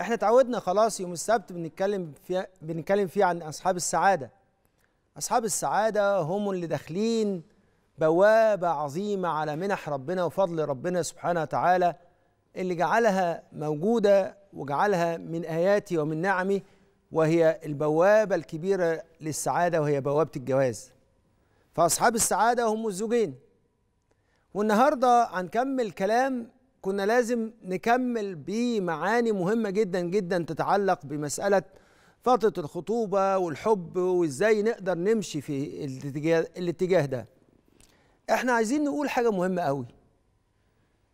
احنا تعودنا خلاص يوم السبت بنتكلم فيه بنتكلم فيه عن اصحاب السعاده اصحاب السعاده هم اللي داخلين بوابه عظيمه على منح ربنا وفضل ربنا سبحانه وتعالى اللي جعلها موجوده وجعلها من اياتي ومن نعمي وهي البوابه الكبيره للسعاده وهي بوابه الجواز فاصحاب السعاده هم الزوجين والنهارده هنكمل كلام كنا لازم نكمل بمعاني مهمة جدا جدا تتعلق بمسألة فترة الخطوبة والحب وازاي نقدر نمشي في الاتجاه, الاتجاه ده احنا عايزين نقول حاجة مهمة قوي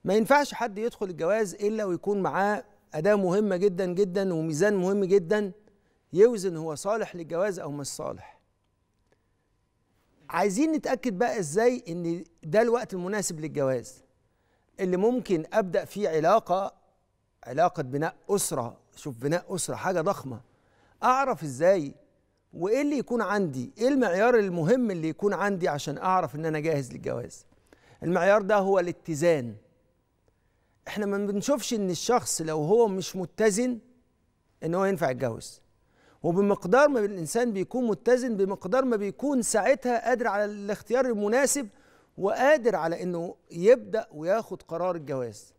ما ينفعش حد يدخل الجواز إلا ويكون معاه أداة مهمة جدا جدا وميزان مهم جدا يوزن هو صالح للجواز أو مش صالح عايزين نتأكد بقى إزاي إن ده الوقت المناسب للجواز اللي ممكن ابدا فيه علاقه علاقه بناء اسره شوف بناء اسره حاجه ضخمه اعرف ازاي وايه اللي يكون عندي ايه المعيار المهم اللي يكون عندي عشان اعرف ان انا جاهز للجواز المعيار ده هو الاتزان احنا ما بنشوفش ان الشخص لو هو مش متزن ان هو ينفع يتجوز وبمقدار ما الانسان بيكون متزن بمقدار ما بيكون ساعتها قادر على الاختيار المناسب وقادر على انه يبدا وياخد قرار الجواز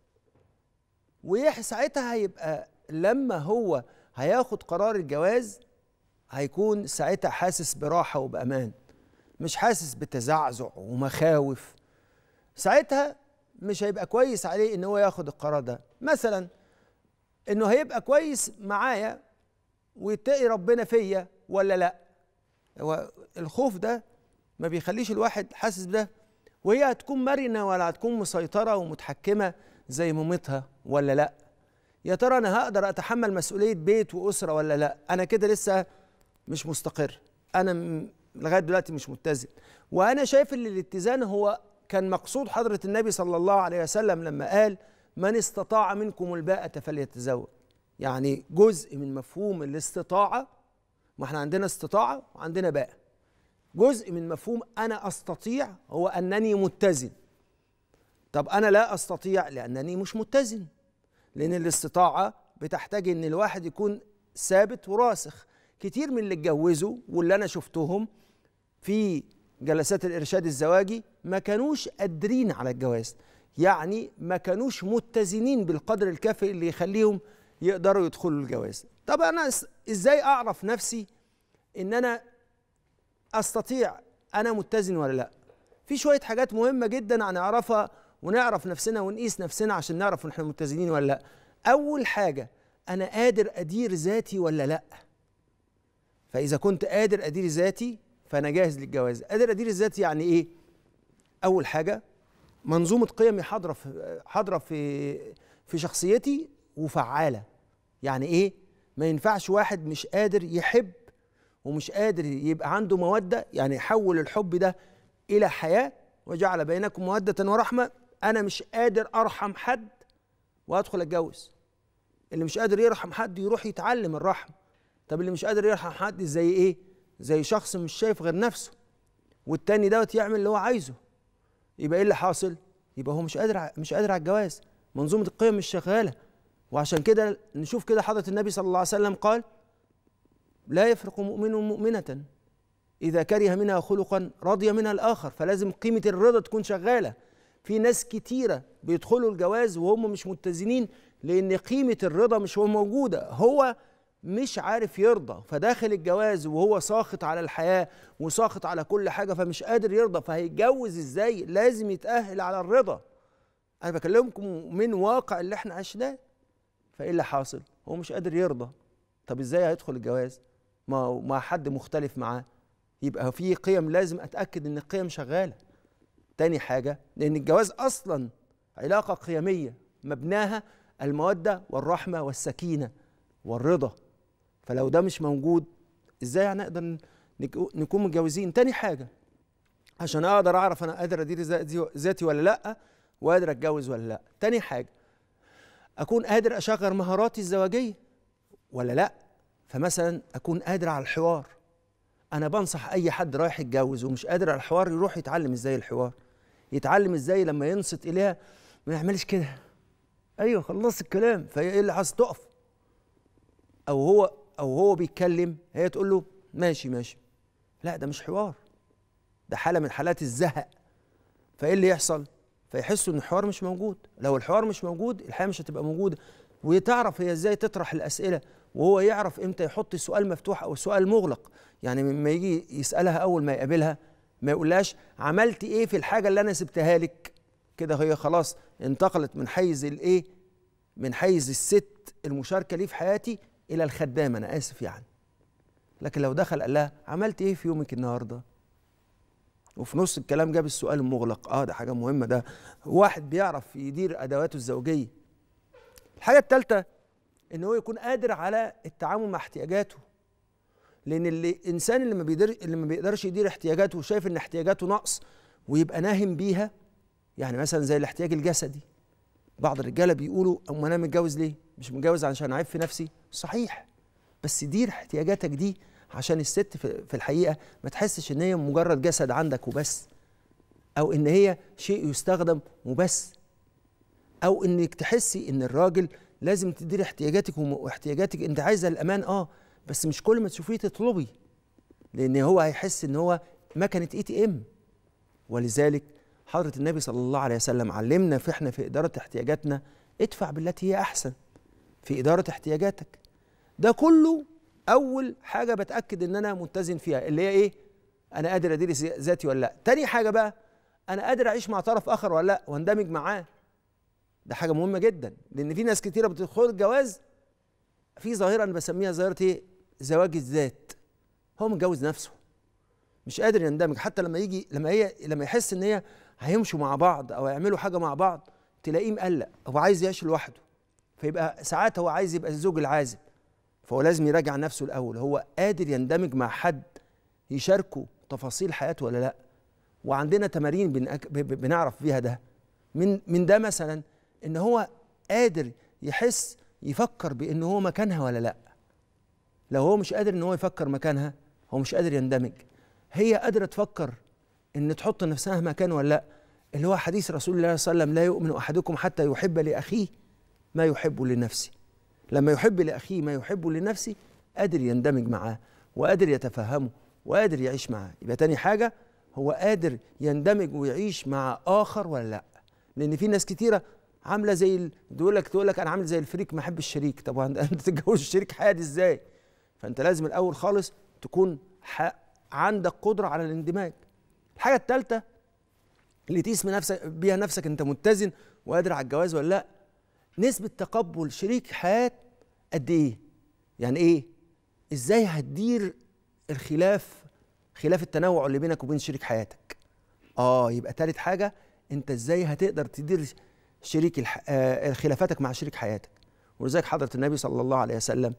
وساعتها هيبقى لما هو هياخد قرار الجواز هيكون ساعتها حاسس براحه وبامان مش حاسس بتزعزع ومخاوف ساعتها مش هيبقى كويس عليه ان هو ياخد القرار ده مثلا انه هيبقى كويس معايا ويتقي ربنا فيا ولا لا هو الخوف ده ما بيخليش الواحد حاسس بده وهي هتكون مرنه ولا هتكون مسيطره ومتحكمه زي مامتها ولا لا يا ترى انا هقدر اتحمل مسؤوليه بيت واسره ولا لا انا كده لسه مش مستقر انا لغايه دلوقتي مش متزن وانا شايف ان الاتزان هو كان مقصود حضره النبي صلى الله عليه وسلم لما قال من استطاع منكم الباءة فليتزوج يعني جزء من مفهوم الاستطاعه ما احنا عندنا استطاعه وعندنا باءه جزء من مفهوم انا استطيع هو انني متزن طب انا لا استطيع لانني مش متزن لان الاستطاعه بتحتاج ان الواحد يكون ثابت وراسخ كتير من اللي اتجوزوا واللي انا شفتهم في جلسات الارشاد الزواجي ما كانوش قادرين على الجواز يعني ما كانوش متزنين بالقدر الكافي اللي يخليهم يقدروا يدخلوا الجواز طب انا ازاي اعرف نفسي ان انا استطيع انا متزن ولا لا في شويه حاجات مهمه جدا هنعرفها ونعرف نفسنا ونقيس نفسنا عشان نعرف ان احنا متزنين ولا لا اول حاجه انا قادر ادير ذاتي ولا لا فاذا كنت قادر ادير ذاتي فانا جاهز للجواز قادر ادير ذاتي يعني ايه اول حاجه منظومه قيمي حاضره في حاضره في في شخصيتي وفعاله يعني ايه ما ينفعش واحد مش قادر يحب ومش قادر يبقى عنده مودة يعني حول الحب ده إلى حياة وجعل بينكم مودة ورحمة أنا مش قادر أرحم حد وأدخل أتجوز اللي مش قادر يرحم حد يروح يتعلم الرحم طب اللي مش قادر يرحم حد زي إيه زي شخص مش شايف غير نفسه والتاني دوت يعمل اللي هو عايزه يبقى إيه اللي حاصل يبقى هو مش قادر مش قادر على الجواز منظومة القيم مش شغالة وعشان كده نشوف كده حضرة النبي صلى الله عليه وسلم قال لا يفرق مؤمن مؤمنة إذا كره منها خلقا رضي منها الآخر فلازم قيمة الرضا تكون شغالة في ناس كتيرة بيدخلوا الجواز وهم مش متزنين لأن قيمة الرضا مش هو موجودة هو مش عارف يرضى فداخل الجواز وهو ساخط على الحياة وساخط على كل حاجة فمش قادر يرضى فهيتجوز ازاي لازم يتأهل على الرضا أنا بكلمكم من واقع اللي احنا عشناه فإيه اللي حاصل هو مش قادر يرضى طب ازاي هيدخل الجواز مع حد مختلف معاه يبقى في قيم لازم اتاكد ان القيم شغاله تاني حاجه لان الجواز اصلا علاقه قيميه مبناها الموده والرحمه والسكينه والرضا فلو ده مش موجود ازاي هنقدر نكون متجوزين تاني حاجه عشان اقدر اعرف انا قادر ادير ذاتي ولا لا وقادر اتجوز ولا لا تاني حاجه اكون قادر اشغل مهاراتي الزواجيه ولا لا فمثلا اكون قادر على الحوار انا بنصح اي حد رايح يتجوز ومش قادر على الحوار يروح يتعلم ازاي الحوار يتعلم ازاي لما ينصت اليها ما يعملش كده ايوه خلصت الكلام فهي ايه اللي حصل تقف او هو او هو بيتكلم هي تقول له ماشي ماشي لا ده مش حوار ده حاله من حالات الزهق فايه اللي يحصل فيحسوا ان الحوار مش موجود لو الحوار مش موجود الحياه مش هتبقى موجوده وتعرف هي ازاي تطرح الاسئله وهو يعرف امتى يحط السؤال مفتوح او السؤال مغلق يعني لما يجي يسالها اول ما يقابلها ما يقولهاش عملت ايه في الحاجه اللي انا سبتها لك كده هي خلاص انتقلت من حيز الايه من حيز الست المشاركه ليه في حياتي الى الخدامه انا اسف يعني لكن لو دخل قال لها عملت ايه في يومك النهارده وفي نص الكلام جاب السؤال المغلق اه ده حاجه مهمه ده واحد بيعرف يدير ادواته الزوجيه الحاجه الثالثه ان هو يكون قادر على التعامل مع احتياجاته لان الانسان اللي ما بيقدر اللي ما بيقدرش يدير احتياجاته وشايف ان احتياجاته نقص ويبقى ناهم بيها يعني مثلا زي الاحتياج الجسدي بعض الرجاله بيقولوا اما انا متجوز ليه مش متجوز عشان عيب في نفسي صحيح بس دير احتياجاتك دي عشان الست في الحقيقه ما تحسش ان هي مجرد جسد عندك وبس او ان هي شيء يستخدم وبس او انك تحسي ان الراجل لازم تدري احتياجاتك واحتياجاتك انت عايزه الامان اه بس مش كل ما تشوفيه تطلبي لان هو هيحس ان هو مكنه اي تي ام ولذلك حضره النبي صلى الله عليه وسلم علمنا في احنا في اداره احتياجاتنا ادفع بالتي هي احسن في اداره احتياجاتك ده كله اول حاجه بتاكد ان انا متزن فيها اللي هي ايه انا قادر ادير ذاتي ولا لا تاني حاجه بقى انا قادر اعيش مع طرف اخر ولا لا واندمج معاه ده حاجه مهمه جدا لان في ناس كتيره بتدخل الجواز في ظاهره انا بسميها ظاهره ايه زواج الذات هو متجوز نفسه مش قادر يندمج حتى لما يجي لما هي لما يحس ان هي هيمشوا مع بعض او هيعملوا حاجه مع بعض تلاقيه مقلق هو عايز يعيش لوحده فيبقى ساعات هو عايز يبقى الزوج العازب فهو لازم يراجع نفسه الاول هو قادر يندمج مع حد يشاركه تفاصيل حياته ولا لا وعندنا تمارين بنعرف بيها ده من من ده مثلا ان هو قادر يحس يفكر بان هو مكانها ولا لا لو هو مش قادر ان هو يفكر مكانها هو مش قادر يندمج هي قادره تفكر ان تحط نفسها مكان ولا لا اللي هو حديث رسول الله صلى الله عليه وسلم لا يؤمن احدكم حتى يحب لاخيه ما يحب لنفسه لما يحب لاخيه ما يحب لنفسه قادر يندمج معاه وقادر يتفهمه وقادر يعيش معاه يبقى تاني حاجه هو قادر يندمج ويعيش مع اخر ولا لا لان في ناس كتيره عامله زي تقول لك تقول لك انا عامل زي الفريك ما احب الشريك طب انت تتجوز الشريك حياتي ازاي فانت لازم الاول خالص تكون عندك قدره على الاندماج الحاجه الثالثه اللي تقيس نفسك بيها نفسك انت متزن وقادر على الجواز ولا لا نسبه تقبل شريك حياه قد ايه يعني ايه ازاي هتدير الخلاف خلاف التنوع اللي بينك وبين شريك حياتك اه يبقى ثالث حاجه انت ازاي هتقدر تدير شريك الح... آه، آه، خلافاتك مع شريك حياتك ولذلك حضره النبي صلى الله عليه وسلم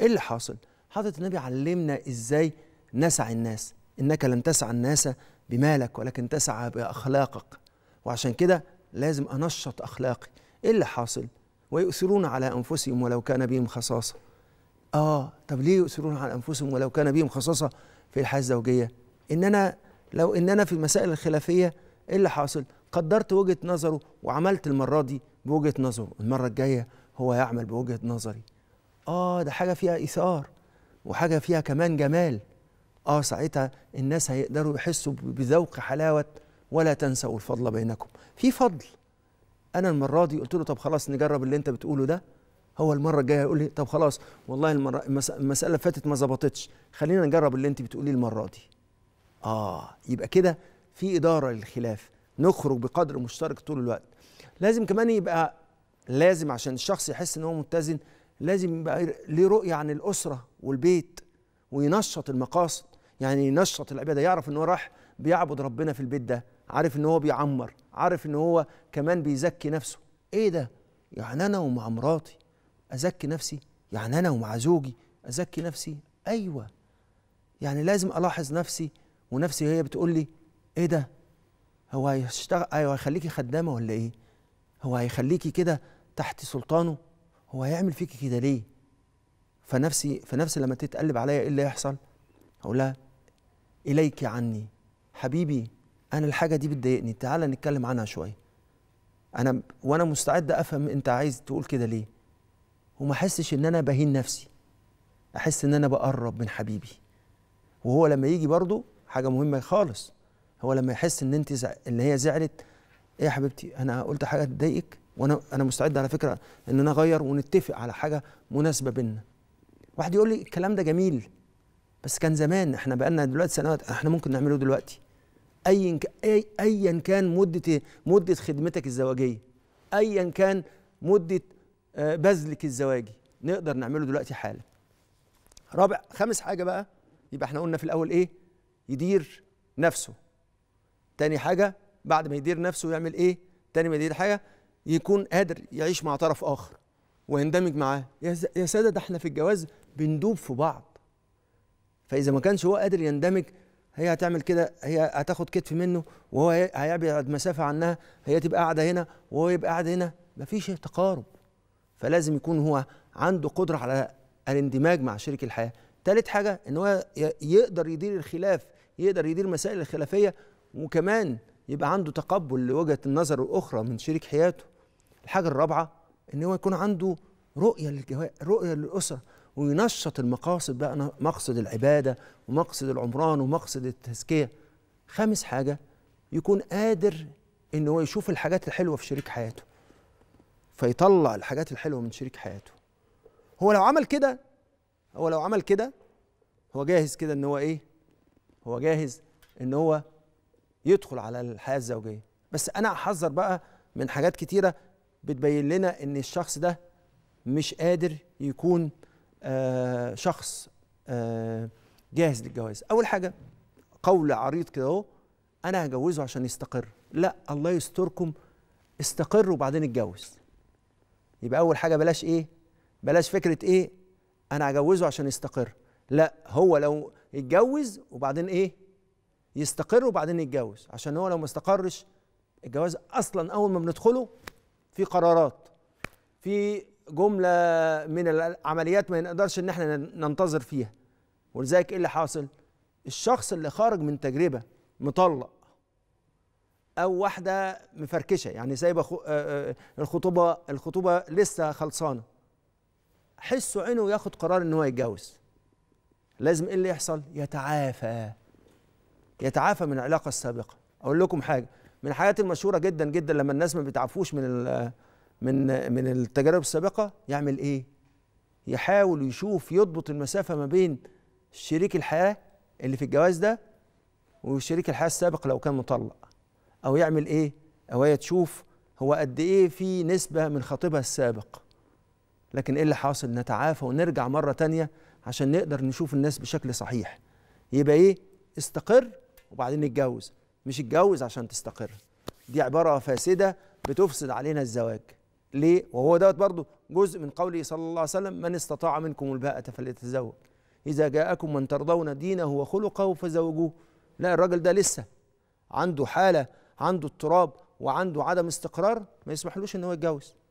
ايه اللي حاصل حضره النبي علمنا ازاي نسعى الناس انك لن تسع الناس بمالك ولكن تسعى باخلاقك وعشان كده لازم انشط اخلاقي ايه اللي حاصل ويؤثرون على انفسهم ولو كان بهم خصاصه اه طب ليه يؤثرون على انفسهم ولو كان بهم خصاصه في الحياه الزوجيه اننا لو اننا في المسائل الخلافيه ايه اللي حاصل قدرت وجهه نظره وعملت المره دي بوجهه نظره المره الجايه هو يعمل بوجهه نظري اه ده حاجه فيها اثار وحاجه فيها كمان جمال اه ساعتها الناس هيقدروا يحسوا بذوق حلاوه ولا تنسوا الفضل بينكم في فضل انا المره دي قلت له طب خلاص نجرب اللي انت بتقوله ده هو المره الجايه يقول لي طب خلاص والله المره المساله اللي فاتت ما ظبطتش خلينا نجرب اللي انت بتقوليه المره دي اه يبقى كده في اداره للخلاف نخرج بقدر مشترك طول الوقت لازم كمان يبقى لازم عشان الشخص يحس ان هو متزن لازم يبقى ليه رؤيه عن الاسره والبيت وينشط المقاصد يعني ينشط العباده يعرف ان هو راح بيعبد ربنا في البيت ده عارف ان هو بيعمر عارف ان هو كمان بيزكي نفسه ايه ده يعني انا ومع مراتي ازكي نفسي يعني انا ومع زوجي ازكي نفسي ايوه يعني لازم الاحظ نفسي ونفسي هي بتقول لي ايه ده هو هيشتغل ايوه هيخليكي خدامه ولا ايه هو هيخليكي كده تحت سلطانه هو هيعمل فيكي كده ليه فنفسي فنفسي لما تتقلب عليا ايه اللي هيحصل هقول لها اليك عني حبيبي انا الحاجه دي بتضايقني تعالى نتكلم عنها شويه انا وانا مستعد افهم انت عايز تقول كده ليه وما احسش ان انا بهين نفسي احس ان انا بقرب من حبيبي وهو لما يجي برضه حاجه مهمه خالص هو لما يحس ان انت زع... ان هي زعلت ايه يا حبيبتي انا قلت حاجه تضايقك وانا انا مستعد على فكره ان انا اغير ونتفق على حاجه مناسبه بينا واحد يقول لي الكلام ده جميل بس كان زمان احنا بقالنا دلوقتي سنوات احنا ممكن نعمله دلوقتي ايا ايا أي كان مده مده خدمتك الزواجيه ايا كان مده آه، بذلك الزواجي نقدر نعمله دلوقتي حالا رابع خامس حاجه بقى يبقى احنا قلنا في الاول ايه يدير نفسه تاني حاجه بعد ما يدير نفسه يعمل ايه تاني ما يدير حاجه يكون قادر يعيش مع طرف اخر ويندمج معاه يا ساده ده احنا في الجواز بندوب في بعض فاذا ما كانش هو قادر يندمج هي هتعمل كده هي هتاخد كتف منه وهو هيبعد مسافه عنها هي تبقى قاعده هنا وهو يبقى قاعد هنا مفيش تقارب فلازم يكون هو عنده قدره على الاندماج مع شريك الحياه تالت حاجه ان هو يقدر يدير الخلاف يقدر يدير مسائل الخلافيه وكمان يبقى عنده تقبل لوجهه النظر الاخرى من شريك حياته الحاجه الرابعه ان هو يكون عنده رؤيه للجواز رؤيه للاسره وينشط المقاصد بقى مقصد العباده ومقصد العمران ومقصد التزكيه خامس حاجه يكون قادر ان هو يشوف الحاجات الحلوه في شريك حياته فيطلع الحاجات الحلوه من شريك حياته هو لو عمل كده هو لو عمل كده هو جاهز كده ان هو ايه هو جاهز ان هو يدخل على الحياه الزوجيه بس انا احذر بقى من حاجات كتيره بتبين لنا ان الشخص ده مش قادر يكون آه شخص آه جاهز للجواز اول حاجه قول عريض كده اهو انا هجوزه عشان يستقر لا الله يستركم استقروا وبعدين اتجوز يبقى اول حاجه بلاش ايه بلاش فكره ايه انا هجوزه عشان يستقر لا هو لو اتجوز وبعدين ايه يستقر وبعدين يتجوز عشان هو لو ما استقرش الجواز اصلا اول ما بندخله في قرارات في جمله من العمليات ما نقدرش ان احنا ننتظر فيها ولذلك ايه اللي حاصل الشخص اللي خارج من تجربه مطلق او واحده مفركشه يعني سايبه آه، آه، الخطوبه الخطوبه لسه خلصانه حسه عينه ياخد قرار ان هو يتجوز لازم ايه اللي يحصل يتعافى يتعافى من العلاقه السابقه اقول لكم حاجه من الحاجات المشهوره جدا جدا لما الناس ما بتعافوش من من من التجارب السابقه يعمل ايه يحاول يشوف يضبط المسافه ما بين شريك الحياه اللي في الجواز ده وشريك الحياه السابق لو كان مطلق او يعمل ايه او هي تشوف هو قد ايه في نسبه من خطيبها السابق لكن ايه اللي حاصل نتعافى ونرجع مره تانية عشان نقدر نشوف الناس بشكل صحيح يبقى ايه استقر وبعدين نتجوز مش اتجوز عشان تستقر دي عبارة فاسدة بتفسد علينا الزواج ليه؟ وهو دوت برضه جزء من قوله صلى الله عليه وسلم من استطاع منكم الباءة فليتزوج إذا جاءكم من ترضون دينه وخلقه فزوجوه لا الراجل ده لسه عنده حالة عنده اضطراب وعنده عدم استقرار ما يسمحلوش ان هو يتجوز